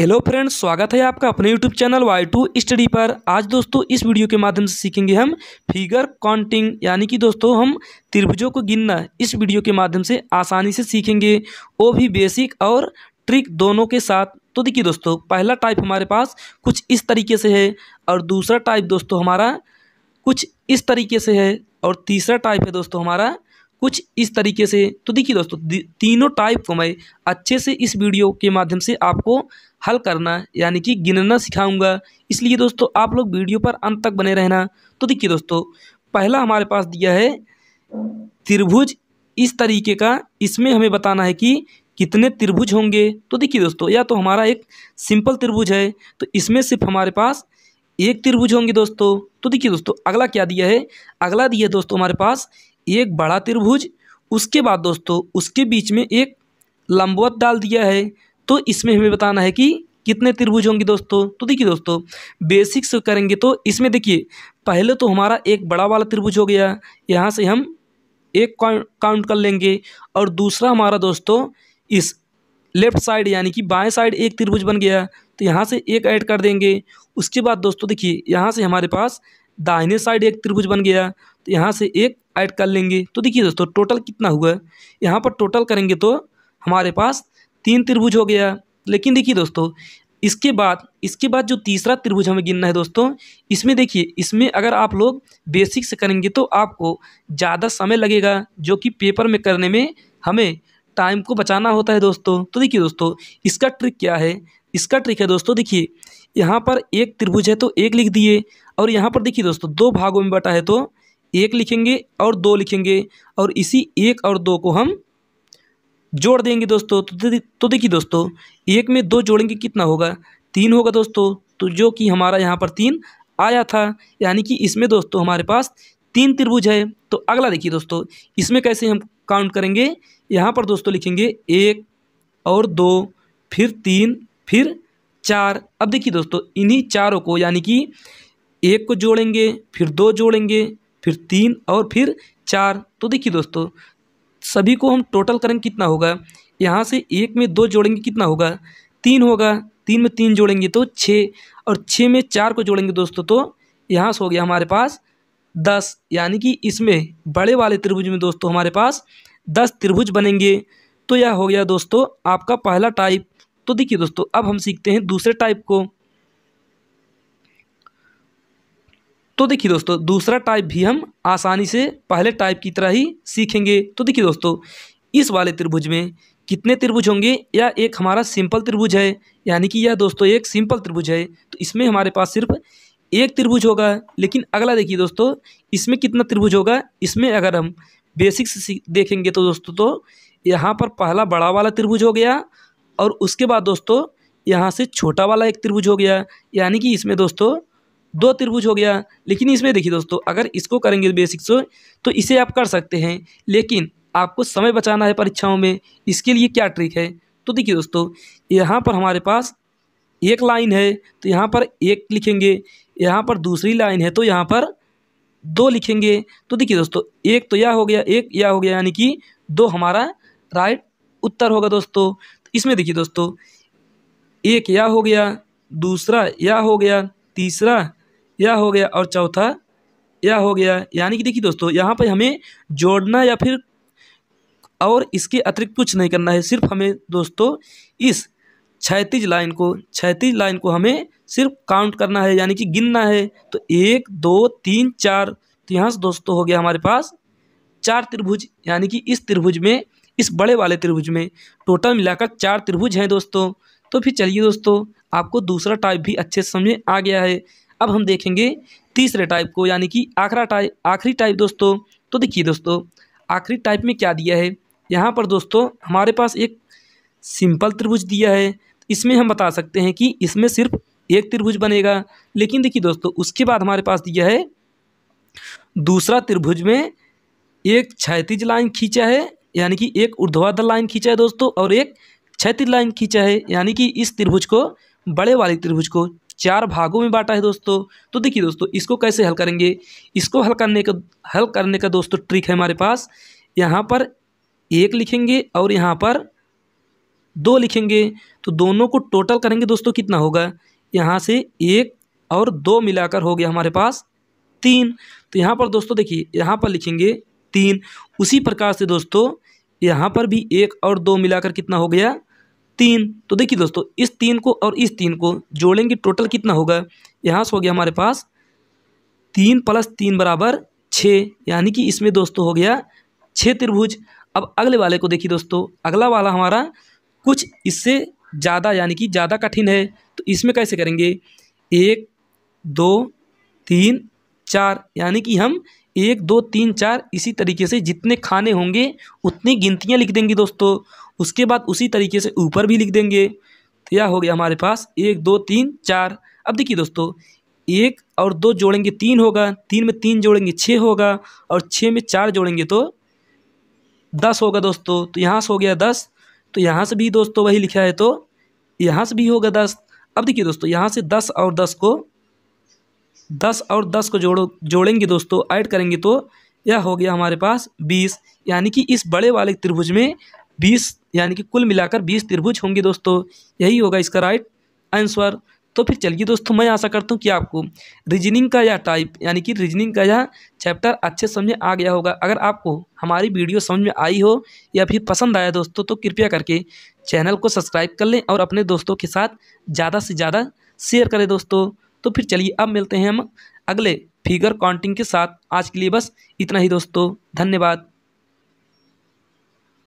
hello friends स्वागत है आपका अपने YouTube channel Y two study पर आज दोस्तों इस वीडियो के माध्यम से सीखेंगे हम फिगर काउंटिंग यानी कि दोस्तों हम त्रिभुजों को गिनना इस वीडियो के माध्यम से आसानी से सीखेंगे वो भी बेसिक और ट्रिक दोनों के साथ तो देखिए दोस्तों पहला टाइप हमारे पास कुछ इस तरीके से है और दूसरा टाइप दोस्तों हमारा कुछ इस तरीके से है और तीसरा टाइप है दोस्तों हमारा कुछ इस तरीके से तो देखिए दोस्तों तीनों टाइप को मैं अच्छे से इस वीडियो के माध्यम से आपको हल करना यानी कि गिनना सिखाऊंगा इसलिए दोस्तों आप लोग वीडियो पर अंत तक बने रहना तो देखिए दोस्तों पहला हमारे पास दिया है त्रिभुज इस तरीके का इसमें हमें बताना है कि कितने त्रिभुज होंगे तो देखिए दोस्तों या तो हमारा एक सिंपल त्रिभुज है तो इसमें सिर्फ हमारे पास एक त्रिभुज होंगे दोस्तों तो देखिए दोस्तों अगला क्या दिया है अगला दिया है दोस्तों हमारे पास एक बड़ा त्रिभुज उसके बाद दोस्तों उसके बीच में एक लंबवत डाल दिया है तो इसमें हमें बताना है कि कितने त्रिभुज होंगे दोस्तों तो देखिए दोस्तों बेसिक से करेंगे तो इसमें देखिए पहले तो हमारा एक बड़ा वाला त्रिभुज हो गया यहाँ से हम एक काउंट कर लेंगे और दूसरा हमारा दोस्तों इस लेफ्ट साइड यानी कि बाएं साइड एक त्रिभुज बन गया तो यहाँ से एक ऐड कर देंगे उसके बाद दोस्तों देखिए यहाँ से हमारे पास दाहिने साइड एक त्रिभुज बन गया तो यहाँ से एक ऐड कर लेंगे तो देखिए दोस्तों टोटल कितना हुआ यहाँ पर टोटल करेंगे तो हमारे पास तीन त्रिभुज हो गया लेकिन देखिए दोस्तों इसके बाद इसके बाद जो तीसरा त्रिभुज हमें गिनना है दोस्तों इसमें देखिए इसमें अगर आप लोग बेसिक से करेंगे तो आपको ज़्यादा समय लगेगा जो कि पेपर में करने में हमें टाइम को बचाना होता है दोस्तों तो देखिए दोस्तों इसका ट्रिक क्या है इसका ट्रिक है दोस्तों देखिए यहाँ पर एक त्रिभुज है तो एक लिख दिए और यहाँ पर देखिए दोस्तों दो भागों में बटा है तो एक लिखेंगे और दो लिखेंगे और इसी एक और दो को हम जोड़ देंगे दोस्तों तो, तो देखिए दोस्तों एक में दो जोड़ेंगे कितना होगा तीन होगा दोस्तों तो जो कि हमारा यहाँ पर तीन आया था यानी कि इसमें दोस्तों हमारे पास तीन त्रिभुज है तो अगला देखिए दोस्तों इसमें कैसे हम काउंट करेंगे यहाँ पर दोस्तों लिखेंगे एक और दो फिर तीन फिर चार अब देखिए दोस्तों इन्हीं चारों को यानी कि एक को जोड़ेंगे फिर दो जोड़ेंगे फिर तीन और फिर चार तो देखिए दोस्तों सभी को हम टोटल करेंगे कितना होगा यहाँ से एक में दो जोड़ेंगे कितना होगा तीन होगा तीन में तीन जोड़ेंगे तो छः और छः में चार को जोड़ेंगे दोस्तों तो यहाँ से हो गया हमारे पास दस यानी कि इसमें बड़े वाले त्रिभुज में दोस्तों हमारे पास दस त्रिभुज बनेंगे तो यह हो गया दोस्तों आपका पहला टाइप तो देखिए दोस्तों अब हम सीखते हैं दूसरे टाइप को तो देखिए दोस्तों दूसरा टाइप भी हम आसानी से पहले टाइप की तरह ही सीखेंगे तो देखिए दोस्तों इस वाले त्रिभुज में कितने त्रिभुज होंगे या एक हमारा सिंपल त्रिभुज है यानी कि यह दोस्तों एक सिंपल त्रिभुज है तो इसमें हमारे पास सिर्फ एक त्रिभुज होगा लेकिन अगला देखिए दोस्तों इसमें कितना त्रिभुज होगा इसमें अगर हम बेसिक्स देखेंगे तो दोस्तों तो यहाँ पर पहला बड़ा वाला त्रिभुज हो गया और उसके बाद दोस्तों यहाँ से छोटा वाला एक त्रिभुज हो गया यानी कि इसमें दोस्तों दो त्रिभुज हो गया लेकिन इसमें देखिए दोस्तों अगर इसको करेंगे बेसिक से तो इसे आप कर सकते हैं लेकिन आपको समय बचाना है परीक्षाओं में इसके लिए क्या ट्रिक है तो देखिए दोस्तों यहाँ पर हमारे पास एक लाइन है तो यहाँ पर एक लिखेंगे यहाँ पर दूसरी लाइन है तो यहाँ पर दो लिखेंगे तो देखिए दोस्तों एक तो यह हो गया एक यह हो गया यानी कि दो हमारा राइट उत्तर होगा दोस्तों तो इसमें देखिए दोस्तों एक यह हो गया दूसरा यह हो गया तीसरा यह हो गया और चौथा यह हो गया यानी कि देखिए दोस्तों यहाँ पर हमें जोड़ना या फिर और इसके अतिरिक्त कुछ नहीं करना है सिर्फ हमें दोस्तों इस छैतीज लाइन को छैतीज लाइन को हमें सिर्फ काउंट करना है यानी कि गिनना है तो एक दो तीन चार तो यहाँ से दोस्तों हो गया हमारे पास चार त्रिभुज यानी कि इस त्रिभुज में इस बड़े वाले त्रिभुज में टोटल मिलाकर चार त्रिभुज हैं दोस्तों तो फिर चलिए दोस्तों आपको दूसरा टाइप भी अच्छे समझ समझ आ गया है अब हम देखेंगे तीसरे टाइप को यानी कि आखिरा टाइप आखिरी टाइप दोस्तों तो देखिए दोस्तों आखिरी टाइप में क्या दिया है यहाँ पर दोस्तों हमारे पास एक सिंपल त्रिभुज दिया है इसमें हम बता सकते हैं कि इसमें सिर्फ एक त्रिभुज बनेगा लेकिन देखिए दोस्तों उसके बाद हमारे पास दिया है दूसरा त्रिभुज में एक क्षैतिज लाइन खींचा है यानी कि एक ऊर्ध्वाधर लाइन खींचा है दोस्तों और एक क्षैतिज लाइन खींचा है यानी कि इस त्रिभुज को बड़े वाले त्रिभुज को चार भागों में बांटा है दोस्तों तो देखिए दोस्तों इसको कैसे हल करेंगे इसको हल करने का हल करने का दोस्तों ट्रिक है हमारे पास यहाँ पर एक लिखेंगे और यहाँ पर दो लिखेंगे तो दोनों को टोटल करेंगे दोस्तों कितना होगा यहाँ से एक और दो मिलाकर हो गया हमारे पास तीन तो यहाँ पर दोस्तों देखिए यहाँ पर लिखेंगे तीन उसी प्रकार से दोस्तों यहाँ पर भी एक और दो मिलाकर कितना हो गया तीन तो देखिए दोस्तों इस तीन को और इस तीन को जोड़ेंगे टोटल कितना होगा यहाँ से हो गया हमारे पास तीन प्लस तीन बराबर छः यानी कि इसमें दोस्तों हो गया छः त्रिभुज अब अगले वाले को देखिए दोस्तों अगला वाला हमारा कुछ इससे ज़्यादा यानी कि ज़्यादा कठिन है तो इसमें कैसे करेंगे एक दो तीन चार यानी कि हम एक दो तीन चार इसी तरीके से जितने खाने होंगे उतनी गिनतियाँ लिख देंगे दोस्तों उसके बाद उसी तरीके से ऊपर भी लिख देंगे तो यह हो गया हमारे पास एक दो तीन चार अब देखिए दोस्तों एक और दो जोड़ेंगे तीन होगा तीन में तीन जोड़ेंगे छः होगा और छः में चार जोड़ेंगे तो दस होगा दोस्तों तो यहाँ से हो गया दस तो यहाँ से भी दोस्तों वही लिखा है तो यहाँ से भी होगा दस अब देखिए दोस्तों यहाँ से दस और दस को दस और दस को जोड़ो जोड़ेंगे दोस्तों ऐड करेंगे तो यह हो गया हमारे पास बीस यानी कि इस बड़े वाले त्रिभुज में बीस यानी कि कुल मिलाकर बीस त्रिभुज होंगे दोस्तों यही होगा इसका राइट आंसर तो फिर चलिए दोस्तों मैं आशा करता हूँ कि आपको रीजनिंग का यह टाइप यानी कि रीजनिंग का यह चैप्टर अच्छे समझ में आ गया होगा अगर आपको हमारी वीडियो समझ में आई हो या फिर पसंद आया दोस्तों तो कृपया करके चैनल को सब्सक्राइब कर लें और अपने दोस्तों के साथ ज़्यादा से ज़्यादा शेयर करें दोस्तों तो फिर चलिए अब मिलते हैं हम अगले फिगर काउंटिंग के साथ आज के लिए बस इतना ही दोस्तों धन्यवाद